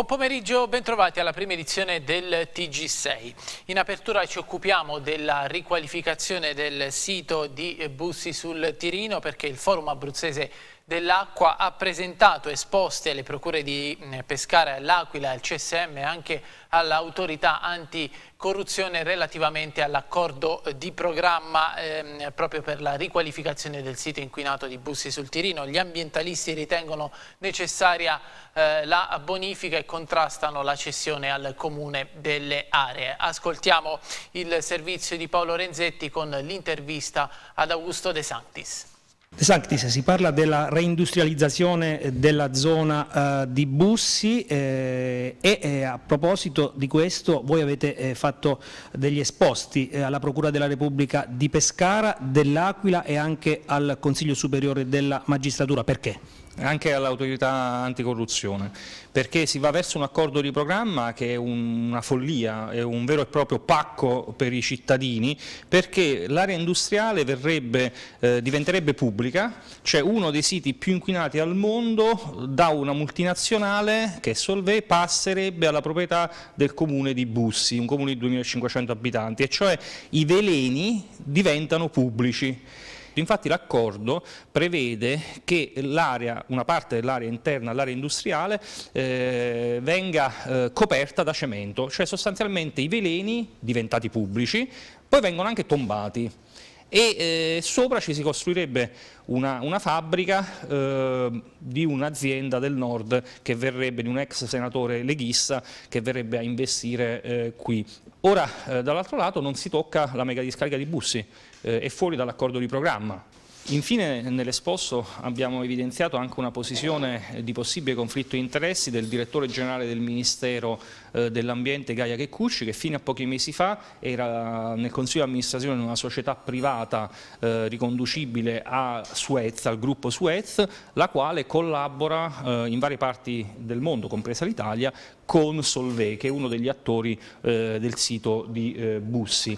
Buon pomeriggio, bentrovati alla prima edizione del TG6. In apertura ci occupiamo della riqualificazione del sito di Bussi sul Tirino perché il forum abruzzese dell'acqua ha presentato esposte alle procure di Pescara, all'Aquila, al CSM e anche all'autorità anticorruzione relativamente all'accordo eh, di programma ehm, proprio per la riqualificazione del sito inquinato di Bussi sul Tirino. Gli ambientalisti ritengono necessaria eh, la bonifica e contrastano la cessione al comune delle aree. Ascoltiamo il servizio di Paolo Renzetti con l'intervista ad Augusto De Santis. De Sanctis, si parla della reindustrializzazione eh, della zona eh, di Bussi eh, e eh, a proposito di questo voi avete eh, fatto degli esposti eh, alla Procura della Repubblica di Pescara, dell'Aquila e anche al Consiglio Superiore della Magistratura, perché? anche all'autorità anticorruzione, perché si va verso un accordo di programma che è una follia, è un vero e proprio pacco per i cittadini, perché l'area industriale verrebbe, eh, diventerebbe pubblica, cioè uno dei siti più inquinati al mondo da una multinazionale che è Solvay passerebbe alla proprietà del comune di Bussi, un comune di 2500 abitanti, e cioè i veleni diventano pubblici. Infatti l'accordo prevede che una parte dell'area interna all'area industriale eh, venga eh, coperta da cemento, cioè sostanzialmente i veleni diventati pubblici poi vengono anche tombati e eh, sopra ci si costruirebbe una, una fabbrica eh, di un'azienda del nord che verrebbe, di un ex senatore leghista che verrebbe a investire eh, qui. Ora eh, dall'altro lato non si tocca la mega discarica di Bussi, eh, e fuori dall'accordo di programma. Infine nell'esposto abbiamo evidenziato anche una posizione eh, di possibile conflitto di interessi del direttore generale del Ministero eh, dell'Ambiente Gaia Checcucci che fino a pochi mesi fa era nel Consiglio di amministrazione di una società privata eh, riconducibile a Suez, al gruppo Suez, la quale collabora in varie parti del mondo, compresa l'Italia, con Solvay che è uno degli attori del sito di Bussi.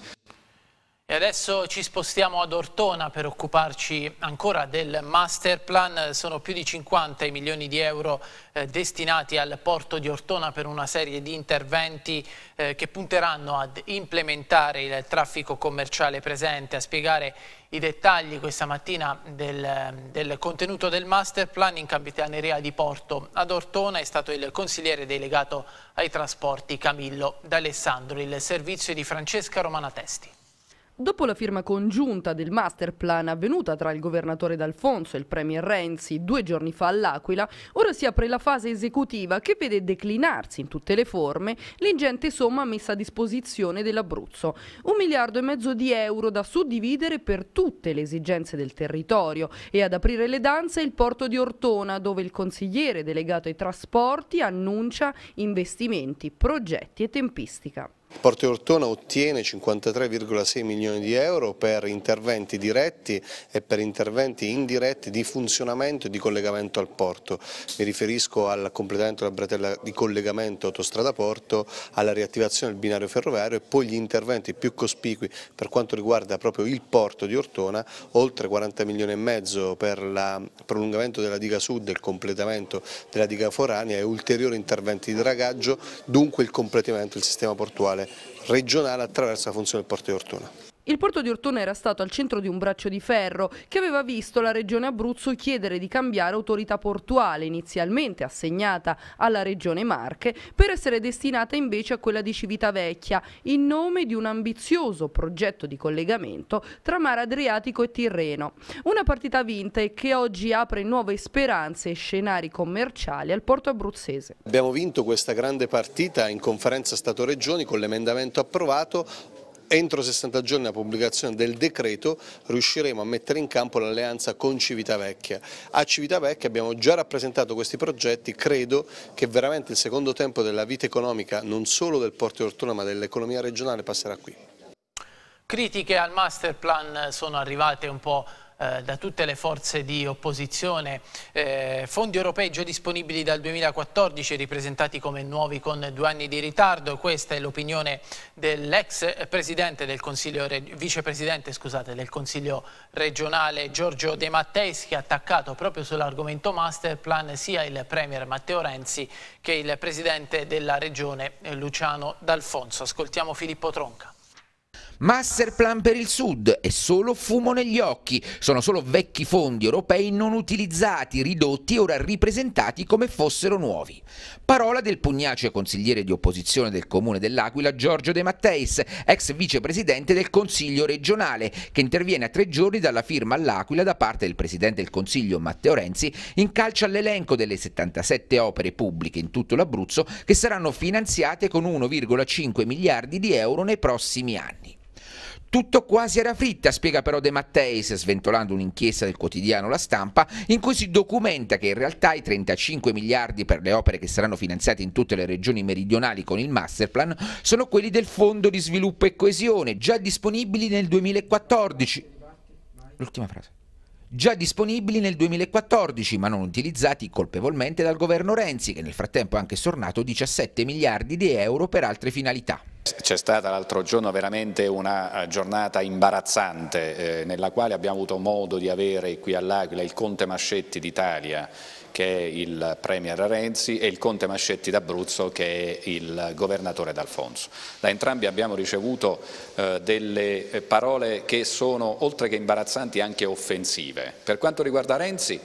E adesso ci spostiamo ad Ortona per occuparci ancora del master plan. Sono più di 50 i milioni di euro eh, destinati al porto di Ortona per una serie di interventi eh, che punteranno ad implementare il traffico commerciale presente, a spiegare i dettagli questa mattina del, del, contenuto del master plan in Capitaneria di Porto ad Ortona è stato il consigliere delegato ai trasporti Camillo D'Alessandro, il servizio di Francesca Romanatesti. Dopo la firma congiunta del master plan avvenuta tra il governatore D'Alfonso e il premier Renzi due giorni fa all'Aquila, ora si apre la fase esecutiva che vede declinarsi in tutte le forme l'ingente somma messa a disposizione dell'Abruzzo. Un miliardo e mezzo di euro da suddividere per tutte le esigenze del territorio e ad aprire le danze il porto di Ortona dove il consigliere delegato ai trasporti annuncia investimenti, progetti e tempistica. Porto Ortona ottiene 53,6 milioni di euro per interventi diretti e per interventi indiretti di funzionamento e di collegamento al porto. Mi riferisco al completamento della bretella di collegamento autostrada porto, alla riattivazione del binario ferroviario e poi gli interventi più cospicui per quanto riguarda proprio il porto di Ortona, oltre 40 milioni e mezzo per il prolungamento della diga sud e il completamento della diga forania e ulteriori interventi di dragaggio, dunque il completamento del sistema portuale regionale attraverso la funzione del Porto di Ortona. Il porto di Ortona era stato al centro di un braccio di ferro che aveva visto la regione Abruzzo chiedere di cambiare autorità portuale, inizialmente assegnata alla regione Marche, per essere destinata invece a quella di Civitavecchia, in nome di un ambizioso progetto di collegamento tra mare Adriatico e Tirreno. Una partita vinta e che oggi apre nuove speranze e scenari commerciali al porto abruzzese. Abbiamo vinto questa grande partita in conferenza Stato-Regioni con l'emendamento approvato, entro 60 giorni la pubblicazione del decreto riusciremo a mettere in campo l'alleanza con Civitavecchia. A Civitavecchia abbiamo già rappresentato questi progetti, credo che veramente il secondo tempo della vita economica non solo del Porto Ortona ma dell'economia regionale passerà qui. Critiche al master plan sono arrivate un po' Eh, da tutte le forze di opposizione. Eh, fondi europei già disponibili dal 2014, ripresentati come nuovi con due anni di ritardo. Questa è l'opinione dell'ex presidente del Consiglio, vicepresidente scusate, del Consiglio regionale Giorgio De Matteis che ha attaccato proprio sull'argomento master plan sia il Premier Matteo Renzi che il Presidente della Regione eh, Luciano D'Alfonso. Ascoltiamo Filippo Tronca. Masterplan per il Sud è solo fumo negli occhi, sono solo vecchi fondi europei non utilizzati, ridotti e ora ripresentati come fossero nuovi. Parola del pugnace consigliere di opposizione del Comune dell'Aquila Giorgio De Matteis, ex vicepresidente del Consiglio regionale, che interviene a tre giorni dalla firma all'Aquila da parte del Presidente del Consiglio Matteo Renzi in calcio all'elenco delle 77 opere pubbliche in tutto l'Abruzzo che saranno finanziate con 1,5 miliardi di euro nei prossimi anni. Tutto quasi era fritta, spiega però De Matteis, sventolando un'inchiesta del quotidiano La Stampa, in cui si documenta che in realtà i 35 miliardi per le opere che saranno finanziate in tutte le regioni meridionali con il masterplan sono quelli del Fondo di sviluppo e coesione, già disponibili nel 2014. L'ultima frase già disponibili nel 2014 ma non utilizzati colpevolmente dal governo Renzi che nel frattempo ha anche stornato 17 miliardi di euro per altre finalità. C'è stata l'altro giorno veramente una eh, giornata imbarazzante eh, nella quale abbiamo avuto modo di avere qui all'Aquila il Conte Mascetti d'Italia che è il Premier Renzi e il Conte Mascetti d'Abruzzo che è il Governatore D'Alfonso. Da entrambi abbiamo ricevuto eh, delle eh, parole che sono oltre che imbarazzanti anche offensive. Per quanto riguarda Renzi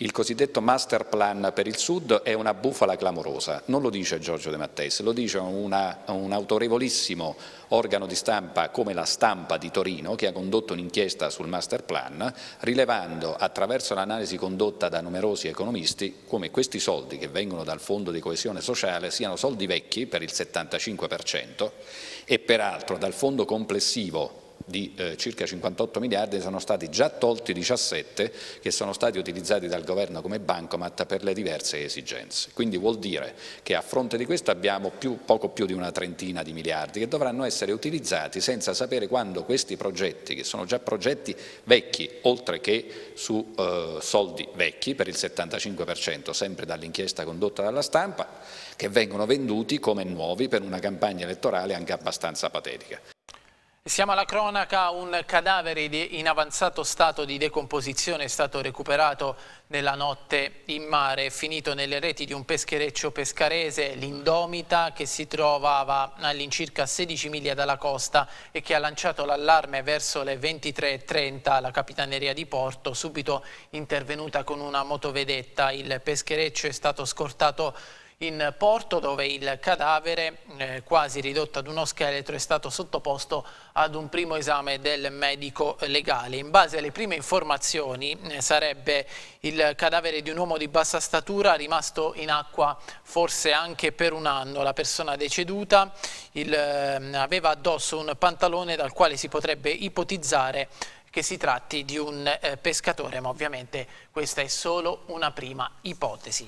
il cosiddetto master plan per il Sud è una bufala clamorosa, non lo dice Giorgio De Matteis, lo dice una, un autorevolissimo organo di stampa come la stampa di Torino che ha condotto un'inchiesta sul master plan rilevando attraverso l'analisi condotta da numerosi economisti come questi soldi che vengono dal fondo di coesione sociale siano soldi vecchi per il 75% e peraltro dal fondo complessivo di eh, circa 58 miliardi sono stati già tolti 17 che sono stati utilizzati dal governo come bancomat per le diverse esigenze. Quindi vuol dire che a fronte di questo abbiamo più, poco più di una trentina di miliardi che dovranno essere utilizzati senza sapere quando questi progetti, che sono già progetti vecchi, oltre che su eh, soldi vecchi per il 75%, sempre dall'inchiesta condotta dalla stampa, che vengono venduti come nuovi per una campagna elettorale anche abbastanza patetica. Siamo alla cronaca, un cadavere in avanzato stato di decomposizione è stato recuperato nella notte in mare, è finito nelle reti di un peschereccio pescarese, l'indomita che si trovava all'incirca 16 miglia dalla costa e che ha lanciato l'allarme verso le 23.30 alla capitaneria di Porto, subito intervenuta con una motovedetta. Il peschereccio è stato scortato in porto dove il cadavere, eh, quasi ridotto ad uno scheletro, è stato sottoposto ad un primo esame del medico legale. In base alle prime informazioni eh, sarebbe il cadavere di un uomo di bassa statura rimasto in acqua forse anche per un anno. La persona deceduta il, eh, aveva addosso un pantalone dal quale si potrebbe ipotizzare che si tratti di un eh, pescatore, ma ovviamente questa è solo una prima ipotesi.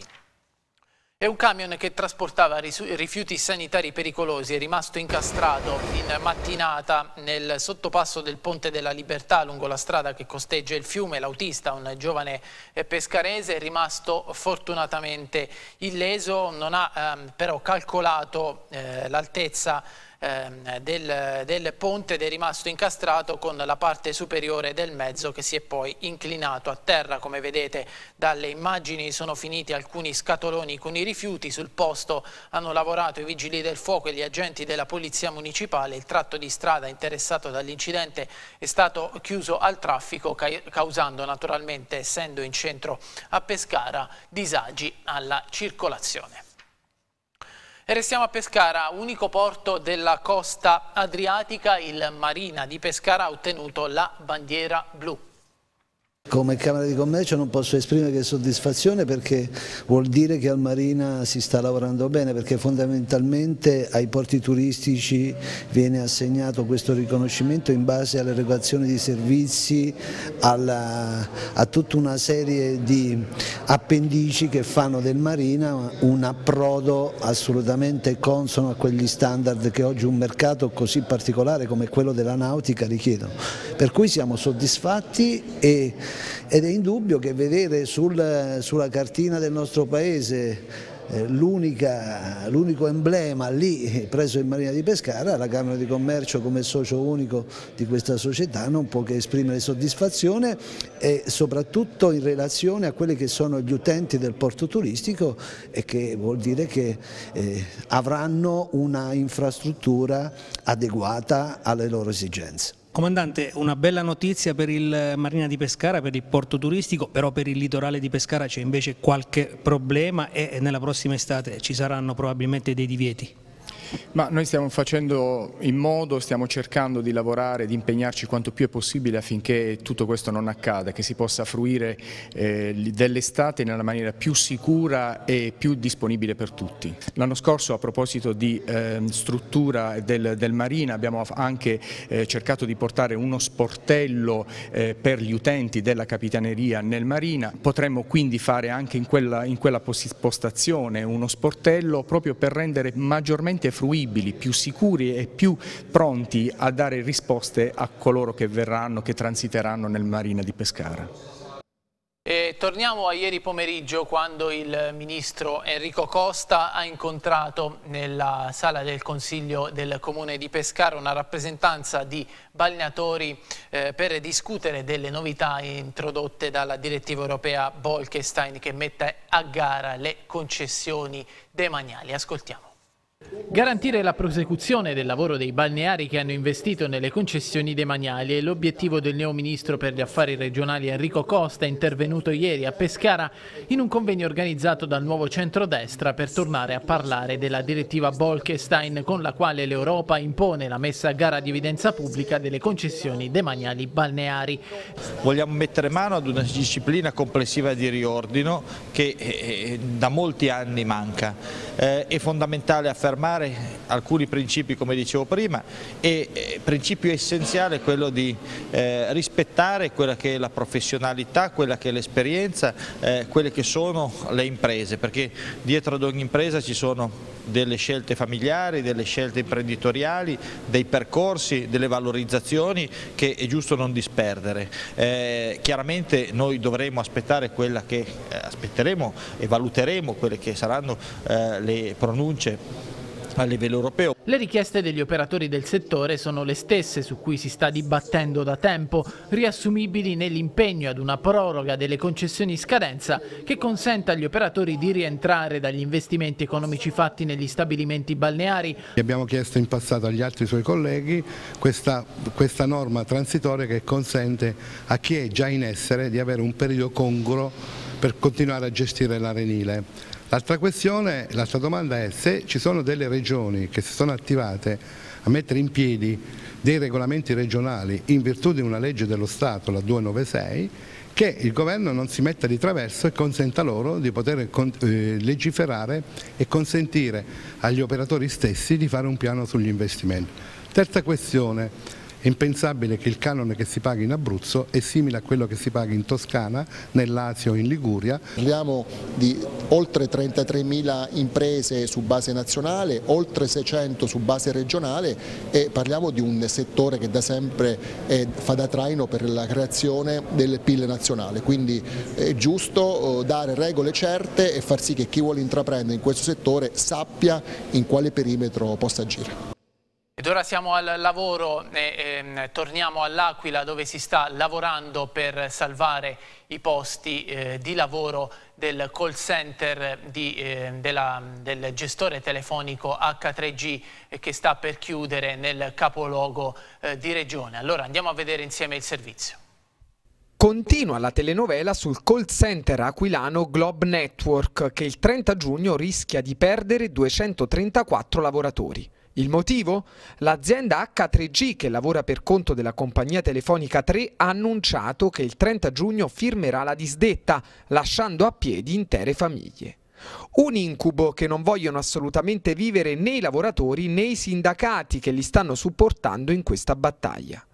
È un camion che trasportava rifiuti sanitari pericolosi è rimasto incastrato in mattinata nel sottopasso del Ponte della Libertà lungo la strada che costeggia il fiume. L'autista, un giovane eh, pescarese, è rimasto fortunatamente illeso, non ha ehm, però calcolato eh, l'altezza Ehm, del, del, ponte ed è rimasto incastrato con la parte superiore del mezzo che si è poi inclinato a terra. Come vedete dalle immagini sono finiti alcuni scatoloni con i rifiuti, sul posto hanno lavorato i vigili del fuoco e gli agenti della polizia municipale, il tratto di strada interessato dall'incidente è stato chiuso al traffico causando naturalmente, essendo in centro a Pescara, disagi alla circolazione. E restiamo a Pescara, unico porto della costa adriatica, il Marina di Pescara ha ottenuto la bandiera blu. Come Camera di Commercio non posso esprimere che soddisfazione perché vuol dire che al Marina si sta lavorando bene perché fondamentalmente ai porti turistici viene assegnato questo riconoscimento in base all'erogazione di servizi, alla, a tutta una serie di appendici che fanno del Marina un approdo assolutamente consono a quegli standard che oggi un mercato così particolare come quello della nautica richiedono. Per cui siamo soddisfatti e ed è indubbio che vedere sul, sulla cartina del nostro paese eh, l'unico emblema lì preso in Marina di Pescara, la Camera di Commercio come socio unico di questa società non può che esprimere soddisfazione e soprattutto in relazione a quelli che sono gli utenti del porto turistico e che vuol dire che eh, avranno una infrastruttura adeguata alle loro esigenze. Comandante, una bella notizia per il Marina di Pescara, per il porto turistico, però per il litorale di Pescara c'è invece qualche problema e nella prossima estate ci saranno probabilmente dei divieti. Ma noi stiamo facendo in modo, stiamo cercando di lavorare, di impegnarci quanto più è possibile affinché tutto questo non accada, che si possa fruire eh, dell'estate nella maniera più sicura e più disponibile per tutti. L'anno scorso a proposito di eh, struttura del, del, Marina abbiamo anche eh, cercato di portare uno sportello eh, per gli utenti della Capitaneria nel Marina, potremmo quindi fare anche in quella, in quella postazione uno sportello proprio per rendere maggiormente fruibili, più sicuri e più pronti a dare risposte a coloro che verranno, che transiteranno nel Marina di Pescara. E torniamo a ieri pomeriggio quando il ministro Enrico Costa ha incontrato nella sala del Consiglio del Comune di Pescara una rappresentanza di balneatori eh, per discutere delle novità introdotte dalla direttiva europea Bolkestein che mette a gara le concessioni demaniali. Ascoltiamo. Garantire la prosecuzione del lavoro dei balneari che hanno investito nelle concessioni demaniali è l'obiettivo del neo ministro per gli affari regionali Enrico Costa intervenuto ieri a Pescara in un convegno organizzato dal nuovo centrodestra per tornare a parlare della direttiva Bolkestein con la quale l'Europa impone la messa a gara di evidenza pubblica delle concessioni demaniali balneari. Vogliamo mettere mano ad una disciplina complessiva di riordino che eh, eh, da molti anni manca. Eh, è fondamentale affermare affermare alcuni principi come dicevo prima e il eh, principio essenziale è quello di eh, rispettare quella che è la professionalità, quella che è l'esperienza, eh, quelle che sono le imprese perché dietro ad ogni impresa ci sono delle scelte familiari, delle scelte imprenditoriali, dei percorsi, delle valorizzazioni che è giusto non disperdere. Eh, chiaramente noi dovremo aspettare quella che eh, aspetteremo e valuteremo quelle che saranno eh, le pronunce a livello europeo. Le richieste degli operatori del settore sono le stesse su cui si sta dibattendo da tempo, riassumibili nell'impegno ad una proroga delle concessioni in scadenza che consenta agli operatori di rientrare dagli investimenti economici fatti negli stabilimenti balneari. Abbiamo chiesto in passato agli altri suoi colleghi questa, questa norma transitoria che consente a chi è già in essere di avere un periodo congruo per continuare a gestire l'arenile. L'altra questione, l'altra domanda è se ci sono delle regioni che si sono attivate a mettere in piedi dei regolamenti regionali in virtù di una legge dello Stato, la 296, che il governo non si metta di traverso e consenta loro di poter eh, legiferare e consentire agli operatori stessi di fare un piano sugli investimenti. Terza questione, è impensabile che il canone che si paga in Abruzzo è simile a quello che si paga in Toscana, nell'Asia o in Liguria. Parliamo di oltre 33.000 imprese su base nazionale, oltre 600 su base regionale e parliamo di un settore che da sempre eh, fa da traino per la creazione del PIL nazionale, quindi è giusto eh, dare regole certe e far sì che chi vuole intraprendere in questo settore sappia in quale perimetro possa agire. Ed ora siamo al lavoro e, e ehm, torniamo all'Aquila dove si sta lavorando per salvare i posti eh, di lavoro del call center eh, di, eh, della, del gestore telefonico H3G eh, che sta per chiudere nel capoluogo eh, di regione. Allora andiamo a vedere insieme il servizio. Continua la telenovela sul call center aquilano Globe Network che il 30 giugno rischia di perdere 234 lavoratori. Il motivo? L'azienda H3G, che lavora per conto della compagnia telefonica 3, ha annunciato che il 30 giugno firmerà la disdetta, lasciando a piedi intere famiglie. Un incubo che non vogliono assolutamente vivere né i lavoratori né i sindacati che li stanno supportando in questa battaglia.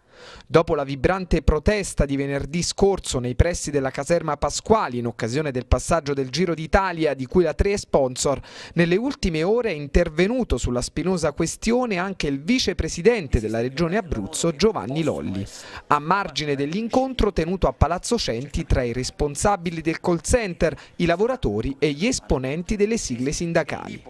Dopo la vibrante protesta di venerdì scorso nei pressi della caserma Pasquali in occasione del passaggio del Giro d'Italia di cui la 3 è sponsor, nelle ultime ore è intervenuto sulla spinosa questione anche il vicepresidente della regione Abruzzo Giovanni Lolli. A margine dell'incontro tenuto a Palazzo Centi tra i responsabili del call center, i lavoratori e gli esponenti delle sigle sindacali.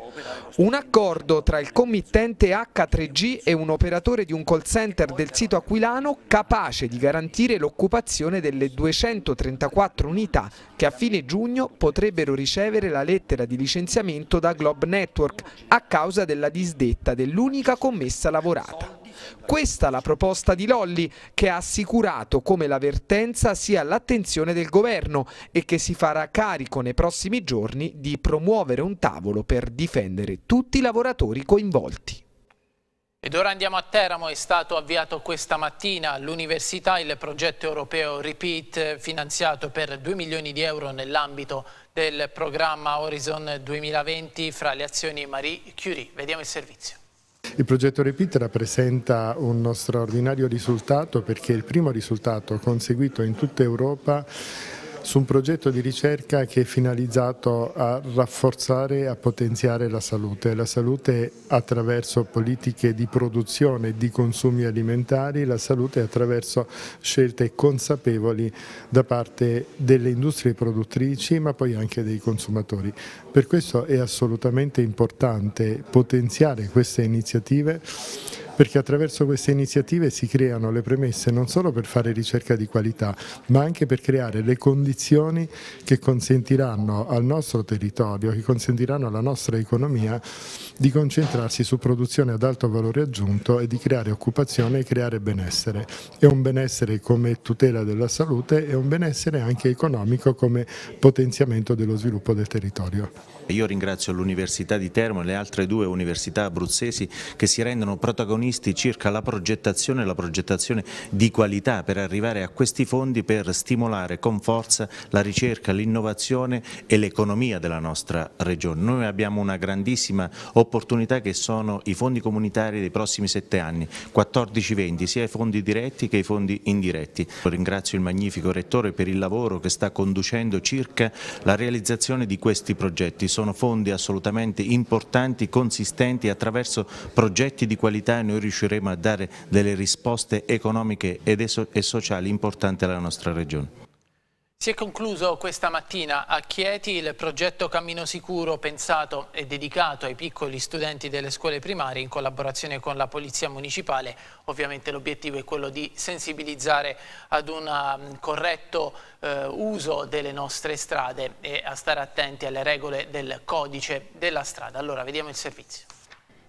Un accordo tra il committente H3G e un operatore di un call center del sito aquilano capace di garantire l'occupazione delle 234 unità che a fine giugno potrebbero ricevere la lettera di licenziamento da Globe Network a causa della disdetta dell'unica commessa lavorata. Questa la proposta di Lolli che ha assicurato come la vertenza sia all'attenzione del governo e che si farà carico nei prossimi giorni di promuovere un tavolo per difendere tutti i lavoratori coinvolti. Ed ora andiamo a Teramo, è stato avviato questa mattina all'Università il progetto europeo Repeat finanziato per 2 milioni di euro nell'ambito del programma Horizon 2020 fra le azioni Marie Curie. Vediamo il servizio. Il progetto Repeat rappresenta uno straordinario risultato perché è il primo risultato conseguito in tutta Europa su un progetto di ricerca che è finalizzato a rafforzare e a potenziare la salute. La salute attraverso politiche di produzione e di consumi alimentari, la salute attraverso scelte consapevoli da parte delle industrie produttrici ma poi anche dei consumatori. Per questo è assolutamente importante potenziare queste iniziative perché attraverso queste iniziative si creano le premesse non solo per fare ricerca di qualità, ma anche per creare le condizioni che consentiranno al nostro territorio, che consentiranno alla nostra economia di concentrarsi su produzione ad alto valore aggiunto e di creare occupazione e creare benessere. È un benessere come tutela della salute e un benessere anche economico come potenziamento dello sviluppo del territorio. Io ringrazio l'Università di Termo e le altre due università abruzzesi che si rendono protagonisti professionisti circa la progettazione, la progettazione di qualità per arrivare a questi fondi per stimolare con forza la ricerca, l'innovazione e l'economia della nostra regione. Noi abbiamo una grandissima opportunità che sono i fondi comunitari dei prossimi sette anni, 14-20, sia i fondi diretti che i fondi indiretti. Ringrazio il magnifico Rettore per il lavoro che sta conducendo circa la realizzazione di questi progetti. Sono fondi assolutamente importanti, consistenti attraverso progetti di qualità e noi riusciremo a dare delle risposte economiche e sociali importanti alla nostra regione. Si è concluso questa mattina a Chieti il progetto Cammino Sicuro pensato e dedicato ai piccoli studenti delle scuole primarie in collaborazione con la Polizia Municipale. Ovviamente l'obiettivo è quello di sensibilizzare ad un um, corretto eh, uso delle nostre strade e a stare attenti alle regole del codice della strada. Allora, vediamo il servizio.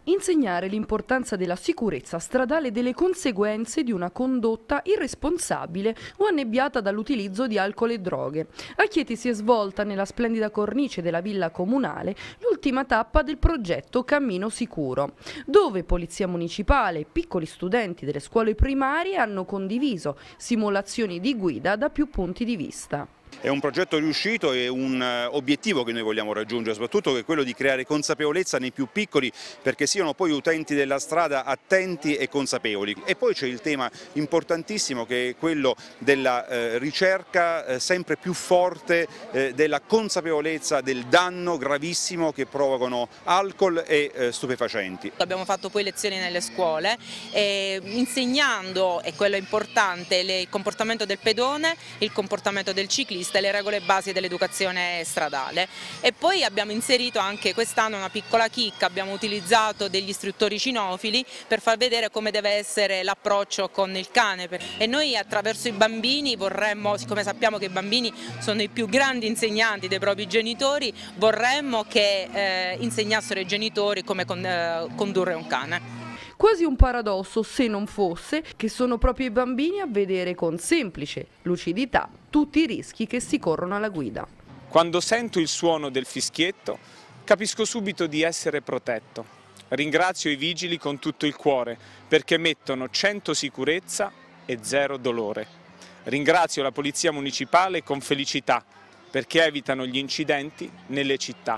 Insegnare l'importanza della sicurezza stradale e delle conseguenze di una condotta irresponsabile o annebbiata dall'utilizzo di alcol e droghe. A Chieti si è svolta nella splendida cornice della villa comunale l'ultima tappa del progetto Cammino Sicuro, dove Polizia Municipale e piccoli studenti delle scuole primarie hanno condiviso simulazioni di guida da più punti di vista è un progetto riuscito e un eh, obiettivo che noi vogliamo raggiungere, soprattutto che è quello di creare consapevolezza nei più piccoli perché siano poi utenti della strada attenti e consapevoli. E poi c'è il tema importantissimo che è quello della eh, ricerca eh, sempre più forte della consapevolezza del danno gravissimo che provocano alcol e stupefacenti. Abbiamo fatto poi lezioni nelle scuole insegnando, e quello è importante, il comportamento del pedone, il comportamento del ciclista queste le regole basi dell'educazione stradale. E poi abbiamo inserito anche quest'anno una piccola chicca, abbiamo utilizzato degli istruttori cinofili per far vedere come deve essere l'approccio con il cane e noi attraverso i bambini vorremmo, siccome sappiamo che i bambini sono i più grandi insegnanti dei propri genitori, vorremmo che eh, insegnassero ai genitori come con, eh, condurre un cane. Quasi un paradosso se non fosse che sono proprio i bambini a vedere con semplice lucidità tutti i rischi che si corrono alla guida. Quando sento il suono del fischietto capisco subito di essere protetto. Ringrazio i vigili con tutto il cuore perché mettono 100 sicurezza e zero dolore. Ringrazio la Polizia Municipale con felicità perché evitano gli incidenti nelle città.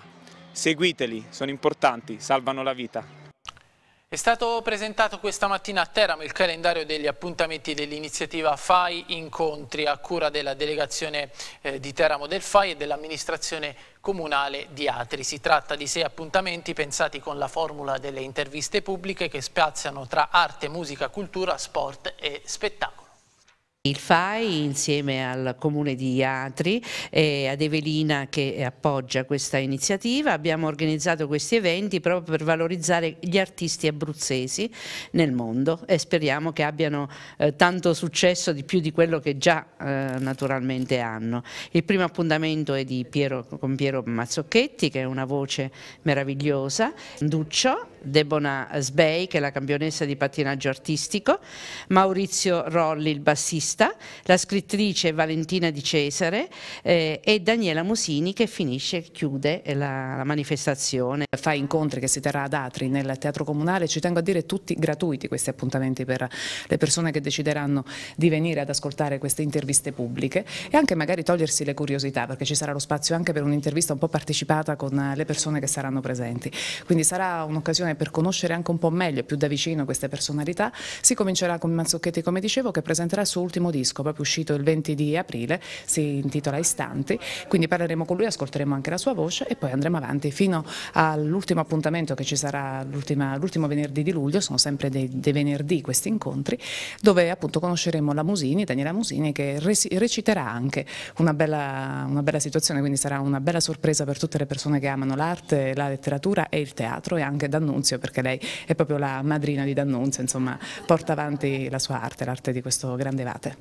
Seguiteli, sono importanti, salvano la vita. È stato presentato questa mattina a Teramo il calendario degli appuntamenti dell'iniziativa FAI Incontri a cura della delegazione eh, di Teramo del FAI e dell'amministrazione comunale di Atri. Si tratta di sei appuntamenti pensati con la formula delle interviste pubbliche che spaziano tra arte, musica, cultura, sport e spettacolo. Il FAI insieme al comune di Atri e ad Evelina che appoggia questa iniziativa abbiamo organizzato questi eventi proprio per valorizzare gli artisti abruzzesi nel mondo e speriamo che abbiano eh, tanto successo di più di quello che già eh, naturalmente hanno. Il primo appuntamento è Piero, con Piero Mazzocchetti che è una voce meravigliosa, Duccio, Debona Sbei che è la campionessa di pattinaggio artistico, Maurizio Rolli il bassista Costa, la scrittrice Valentina Di Cesare eh, e Daniela Musini che finisce e chiude eh, la, la, manifestazione. Fa incontri che si terrà ad Atri nel Teatro Comunale, ci tengo a dire tutti gratuiti questi appuntamenti per le persone che decideranno di venire ad ascoltare queste interviste pubbliche e anche magari togliersi le curiosità perché ci sarà lo spazio anche per un'intervista un po' partecipata con eh, le persone che saranno presenti. Quindi sarà un'occasione per conoscere anche un po' meglio, più da vicino queste personalità. Si comincerà con Mazzocchetti come dicevo che presenterà il suo ultimo primo disco proprio uscito il 20 di aprile, si intitola Istanti, quindi parleremo con lui, ascolteremo anche la sua voce e poi andremo avanti fino all'ultimo appuntamento che ci sarà l'ultimo venerdì di luglio, sono sempre dei, dei, venerdì questi incontri, dove appunto conosceremo la Musini, Daniela Musini che reciterà anche una bella, una bella situazione, quindi sarà una bella sorpresa per tutte le persone che amano l'arte, la letteratura e il teatro e anche D'Annunzio perché lei è proprio la madrina di D'Annunzio, insomma porta avanti la sua arte, l'arte di questo grande vate.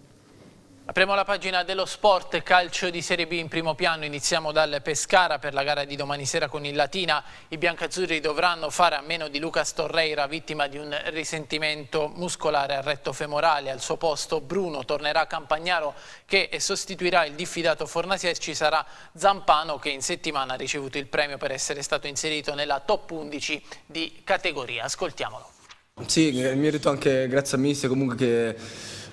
Apriamo la pagina dello sport, calcio di Serie B in primo piano, iniziamo dal Pescara per la gara di domani sera con il Latina, i biancazzurri dovranno fare a meno di Lucas Torreira vittima di un risentimento muscolare al retto femorale, al suo posto Bruno tornerà a Campagnaro che sostituirà il diffidato Fornasi ci sarà Zampano che in settimana ha ricevuto il premio per essere stato inserito nella top 11 di categoria, ascoltiamolo. Sì, merito anche grazie a Mister comunque che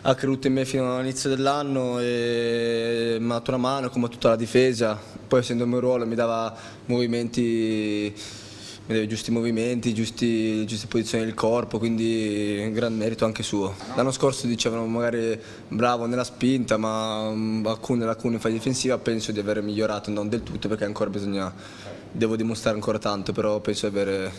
ha creduto in me fino all'inizio dell'anno e mi ha dato una mano come tutta la difesa, poi essendo il mio ruolo mi dava movimenti mi deve giusti movimenti, giusti, giuste posizioni del corpo, quindi un gran merito anche suo. L'anno scorso dicevano magari bravo nella spinta, ma mm, alcune lacune in fase difensiva penso di aver migliorato, non del tutto perché ancora bisogna, devo dimostrare ancora tanto, però penso di aver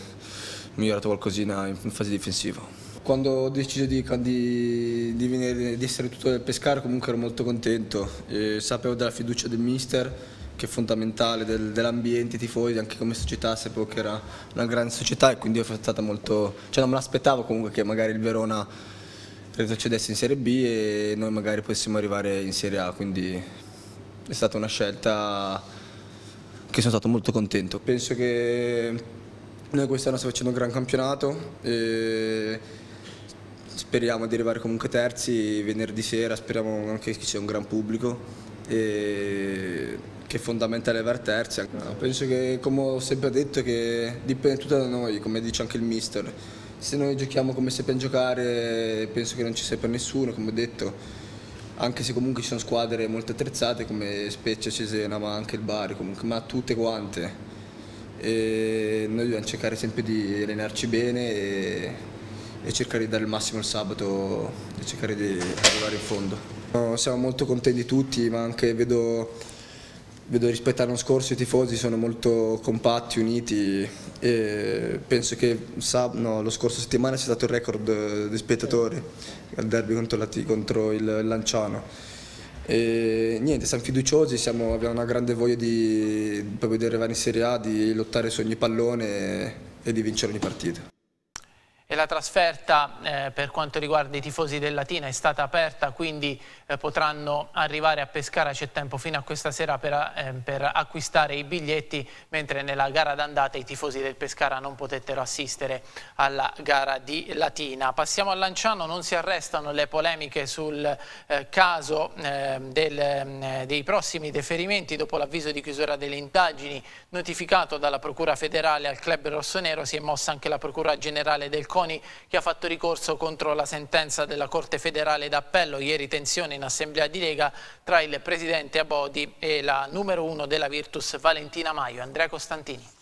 migliorato qualcosina in fase difensiva quando ho deciso di, di, di, venire, di essere tutto del Pescara comunque ero molto contento, e sapevo della fiducia del mister che è fondamentale, del, dell'ambiente, tifosi, anche come società sapevo che era una grande società e quindi ho stata molto, cioè non me l'aspettavo comunque che magari il Verona retrocedesse in Serie B e noi magari potessimo arrivare in Serie A, quindi è stata una scelta che sono stato molto contento. Penso che noi quest'anno stiamo facendo un gran campionato. E speriamo di arrivare comunque terzi venerdì sera, speriamo anche che ci sia un gran pubblico e che è fondamentale avere terzi. penso che, come ho sempre detto, dipende tutto da noi, come dice anche il mister. Se noi giochiamo come sappiamo giocare, penso che non ci sia per nessuno, come ho detto anche se comunque ci sono squadre molto attrezzate come Spezia, Cesena, ma anche il Bari, comunque, ma tutte quante. E noi dobbiamo cercare sempre di allenarci bene e e cercare di dare il massimo il sabato e cercare di arrivare in fondo. No, siamo molto contenti tutti, ma anche vedo, vedo rispetto all'anno scorso i tifosi sono molto compatti, uniti e penso che no, lo scorso settimana sia stato il record eh, di spettatori al derby contro, la, contro il Lanciano. E niente, siamo fiduciosi, siamo, abbiamo una grande voglia di, di arrivare in Serie A, di lottare su ogni pallone e, e di vincere ogni partita. E la trasferta eh, per quanto riguarda i tifosi del Latina è stata aperta, quindi eh, potranno arrivare a Pescara, c'è tempo fino a questa sera per, eh, per, acquistare i biglietti, mentre nella gara d'andata i tifosi del Pescara non potettero assistere alla gara di Latina. Passiamo a Lanciano, non si arrestano le polemiche sul eh, caso eh, del, eh, dei prossimi deferimenti dopo l'avviso di chiusura delle indagini notificato dalla Procura federale al club rossonero, si è mossa anche la Procura generale del Marconi che ha fatto ricorso contro la sentenza della Corte federale d'appello. Ieri tensione in assemblea di Lega tra il presidente Abodi e la numero uno della Virtus Valentina Maio, Andrea Costantini.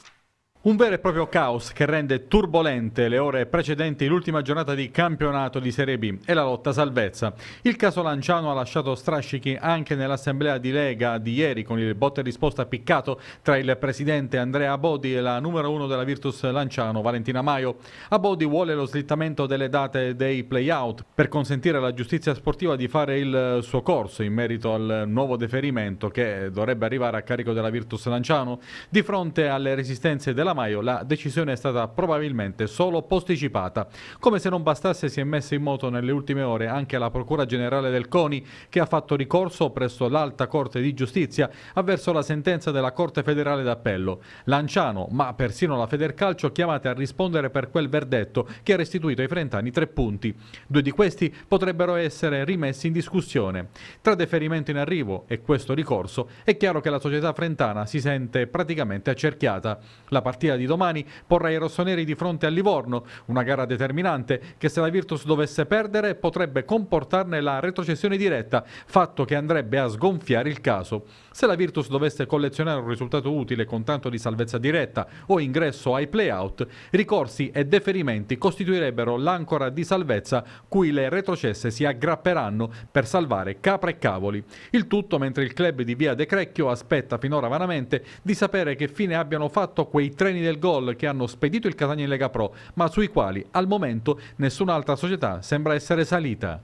Un vero e proprio caos che rende turbolente le ore precedenti l'ultima giornata di campionato di Serie B e la lotta salvezza. Il caso Lanciano ha lasciato strascichi anche nell'assemblea di Lega di ieri con il botte risposta piccato tra il presidente Andrea Bodi e la numero uno della Virtus Lanciano, Valentina Maio. A Abodi vuole lo slittamento delle date dei playout per consentire alla giustizia sportiva di fare il suo corso in merito al nuovo deferimento che dovrebbe arrivare a carico della Virtus Lanciano. Di fronte alle resistenze della Maio la decisione è stata probabilmente solo posticipata. Come se non bastasse si è messa in moto nelle ultime ore anche la Procura Generale del CONI che ha fatto ricorso presso l'Alta Corte di Giustizia avverso la sentenza della Corte Federale d'Appello. Lanciano, ma persino la Federcalcio chiamate a rispondere per quel verdetto che ha restituito ai frentani tre punti. Due di questi potrebbero essere rimessi in discussione. Tra deferimento in arrivo e questo ricorso è chiaro che la società frentana si sente praticamente accerchiata. La partita partita di domani porrà i rossoneri di fronte al Livorno, una gara determinante che se la Virtus dovesse perdere potrebbe comportarne la retrocessione diretta, fatto che andrebbe a sgonfiare il caso. Se la Virtus dovesse collezionare un risultato utile con tanto di salvezza diretta o ingresso ai playout, ricorsi e deferimenti costituirebbero l'ancora di salvezza cui le retrocesse si aggrapperanno per salvare capra e cavoli. Il tutto mentre il club di Via De Crecchio aspetta finora vanamente di sapere che fine abbiano fatto quei 30 terreni del gol che hanno spedito il Catania in Lega Pro, ma sui quali al momento nessun'altra società sembra essere salita.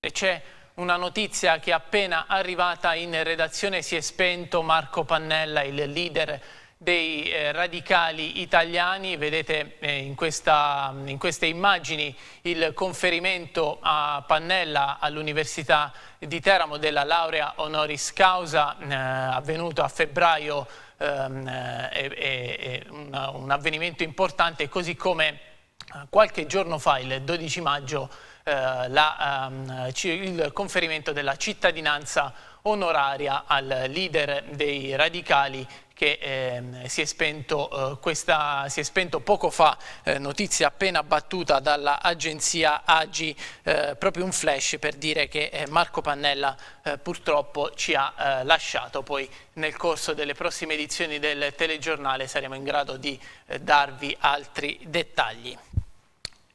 c'è una notizia che appena arrivata in redazione si è spento Marco Pannella, il leader dei eh, radicali italiani, vedete eh, in, questa, in, queste immagini il conferimento a Pannella all'Università di Teramo della laurea honoris causa eh, avvenuto a febbraio, ehm, eh, un, un avvenimento importante così come eh, qualche giorno fa, il 12 maggio, eh, la, um, il conferimento della cittadinanza onoraria al leader dei radicali che eh, si, è spento, eh, questa, si, è spento, poco fa, eh, notizia appena battuta dall'agenzia Agi, eh, proprio un flash per dire che eh, Marco Pannella eh, purtroppo ci ha lasciato, poi nel corso delle prossime edizioni del telegiornale saremo in grado di darvi altri dettagli.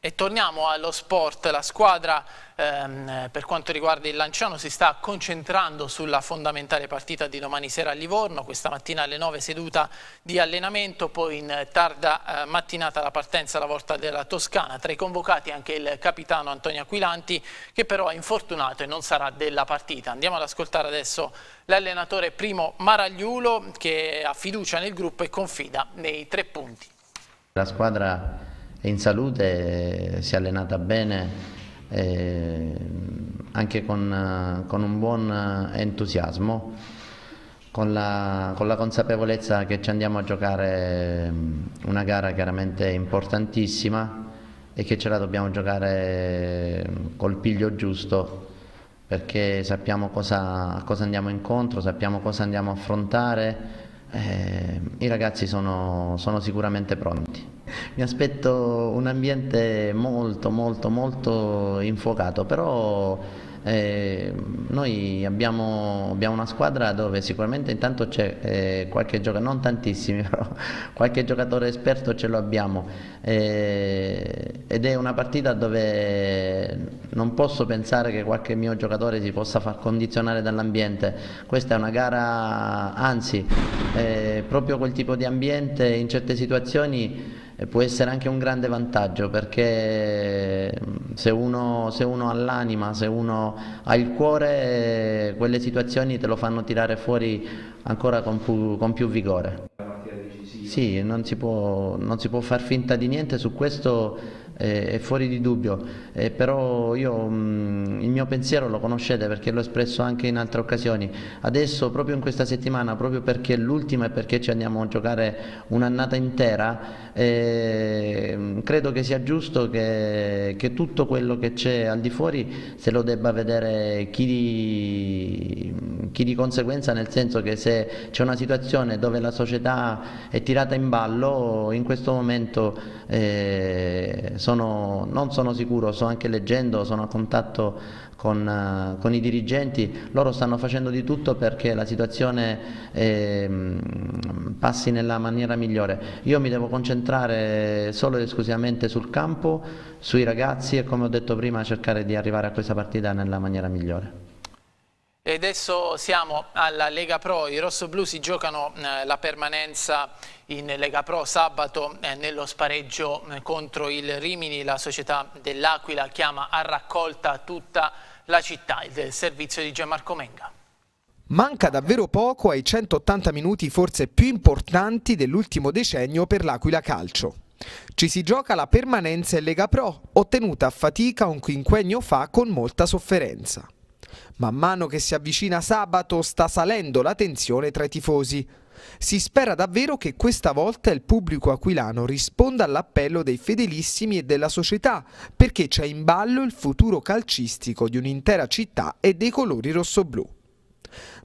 E torniamo allo sport, la squadra ehm, per quanto riguarda il Lanciano si sta concentrando sulla fondamentale partita di domani sera a Livorno, questa mattina alle 9 seduta di allenamento, poi in tarda eh, mattinata la partenza alla volta della Toscana, tra i convocati anche il capitano Antonio Aquilanti che però è infortunato e non sarà della partita. Andiamo ad ascoltare adesso l'allenatore Primo Maragliulo che ha fiducia nel gruppo e confida nei tre punti. La squadra in salute, eh, si è allenata bene, eh, anche con, eh, con, un buon entusiasmo, con la, con la, consapevolezza che ci andiamo a giocare mm, una gara chiaramente importantissima e che ce la dobbiamo giocare mm, col piglio giusto perché sappiamo cosa, a cosa andiamo incontro, sappiamo cosa andiamo a affrontare, eh, i ragazzi sono, sono sicuramente pronti mi aspetto un ambiente molto molto molto infuocato, però eh, noi abbiamo, abbiamo, una squadra dove sicuramente intanto c'è eh, qualche giocatore, non tantissimi però, qualche giocatore esperto ce lo abbiamo eh, ed è una partita dove non posso pensare che qualche mio giocatore si possa far condizionare dall'ambiente, questa è una gara, anzi eh, proprio quel tipo di ambiente in certe situazioni può essere anche un grande vantaggio perché se uno, se uno ha l'anima, se uno ha il cuore, quelle situazioni te lo fanno tirare fuori ancora con più, con più vigore. Sì, non si, può, non si può far finta di niente, su questo è fuori di dubbio, eh, però io mh, mm, il mio pensiero lo conoscete perché l'ho espresso anche in altre occasioni. Adesso, proprio in questa settimana, proprio perché è l'ultima e perché ci andiamo a giocare un'annata intera, eh, credo che sia giusto che, che tutto quello che c'è al di fuori se lo debba vedere chi di, chi di conseguenza, nel senso che se c'è una situazione dove la società è tirata in ballo, in questo momento eh, sono, non sono sicuro, sto anche leggendo, sono a contatto con, eh, con, i dirigenti, loro stanno facendo di tutto perché la situazione eh, passi nella maniera migliore. Io mi devo concentrare solo ed esclusivamente sul campo, sui ragazzi e come ho detto prima cercare di arrivare a questa partita nella maniera migliore. E adesso siamo alla Lega Pro, i rossoblù si giocano eh, la permanenza in Lega Pro sabato eh, nello spareggio eh, contro il Rimini, la società dell'Aquila chiama a raccolta tutta la città, il servizio di Gianmarco Menga. Manca davvero poco ai 180 minuti forse più importanti dell'ultimo decennio per l'Aquila Calcio. Ci si gioca la permanenza in Lega Pro, ottenuta a fatica un quinquennio fa con molta sofferenza. Man mano che si avvicina sabato sta salendo la tensione tra i tifosi. Si spera davvero che questa volta il pubblico aquilano risponda all'appello dei fedelissimi e della società, perché c'è in ballo il futuro calcistico di un'intera città e dei colori rossoblù.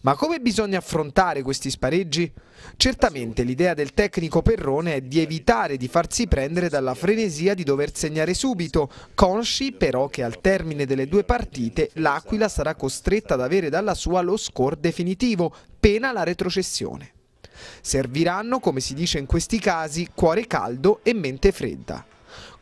Ma come bisogna affrontare questi spareggi? Certamente l'idea del tecnico Perrone è di evitare di farsi prendere dalla frenesia di dover segnare subito, consci però che al termine delle due partite l'Aquila sarà costretta ad avere dalla sua lo score definitivo, pena la retrocessione. Serviranno, come si dice in questi casi, cuore caldo e mente fredda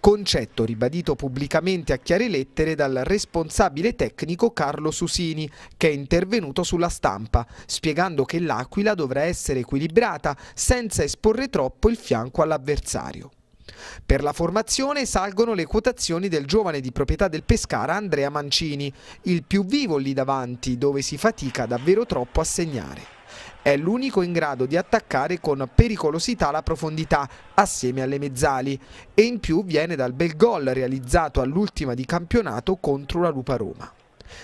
concetto ribadito pubblicamente a chiare lettere dal responsabile tecnico Carlo Susini, che è intervenuto sulla stampa, spiegando che l'Aquila dovrà essere equilibrata senza esporre troppo il fianco all'avversario. Per la formazione salgono le quotazioni del giovane di proprietà del Pescara Andrea Mancini, il più vivo lì davanti dove si fatica davvero troppo a segnare. È l'unico in grado di attaccare con pericolosità la profondità, assieme alle mezzali, e in più viene dal bel gol realizzato all'ultima di campionato contro la Lupa Roma.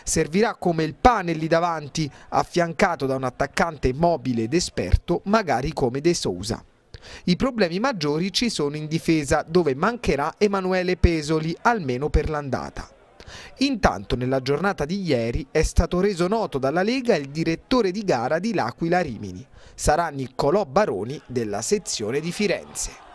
Servirà come il pane lì davanti, affiancato da un attaccante mobile ed esperto, magari come De Sousa. I problemi maggiori ci sono in difesa, dove mancherà Emanuele Pesoli, almeno per l'andata. Intanto nella giornata di ieri è stato reso noto dalla Lega il direttore di gara di L'Aquila Rimini. Sarà Niccolò Baroni della sezione di Firenze.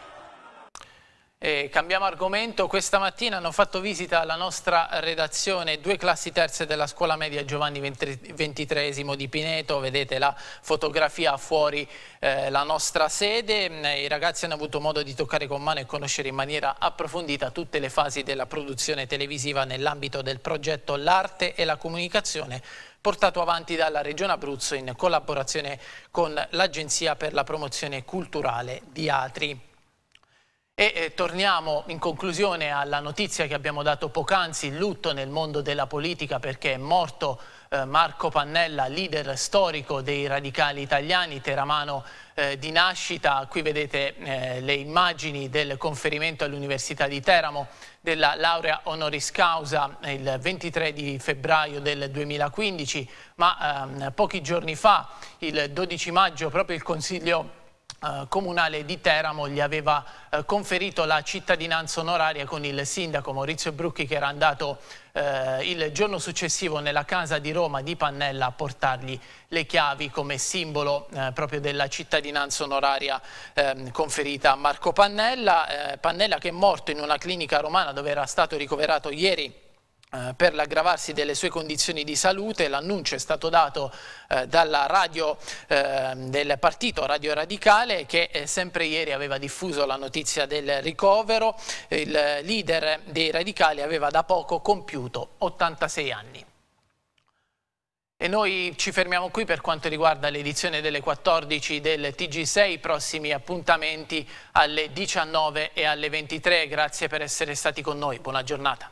E eh, cambiamo argomento, questa mattina hanno fatto visita alla nostra redazione due classi terze della scuola media Giovanni XXIII di Pineto, vedete la fotografia fuori eh, la nostra sede, eh, i ragazzi hanno avuto modo di toccare con mano e conoscere in maniera approfondita tutte le fasi della produzione televisiva nell'ambito del progetto L'arte e la comunicazione portato avanti dalla Regione Abruzzo in collaborazione con l'Agenzia per la promozione culturale di Atri. E eh, torniamo in conclusione alla notizia che abbiamo dato poc'anzi, il lutto nel mondo della politica perché è morto eh, Marco Pannella, leader storico dei radicali italiani, teramano eh, di nascita. Qui vedete eh, le immagini del conferimento all'Università di Teramo della laurea honoris causa il 23 di febbraio del 2015, ma ehm, pochi giorni fa, il 12 maggio, proprio il Consiglio eh, comunale di Teramo gli aveva uh, conferito la cittadinanza onoraria con il sindaco Maurizio Brucchi che era andato uh, il giorno successivo nella casa di Roma di Pannella a portargli le chiavi come simbolo proprio della cittadinanza onoraria ehm, conferita a Marco Pannella, Pannella che è morto in una clinica romana dove era stato ricoverato ieri eh, per l'aggravarsi delle sue condizioni di salute, l'annuncio è stato dato eh, dalla radio eh, del partito Radio Radicale che eh, sempre ieri aveva diffuso la notizia del ricovero, il leader dei radicali aveva da poco compiuto 86 anni. E noi ci fermiamo qui per quanto riguarda l'edizione delle 14 del TG6, prossimi appuntamenti alle 19 e alle 23. Grazie per essere stati con noi, buona giornata.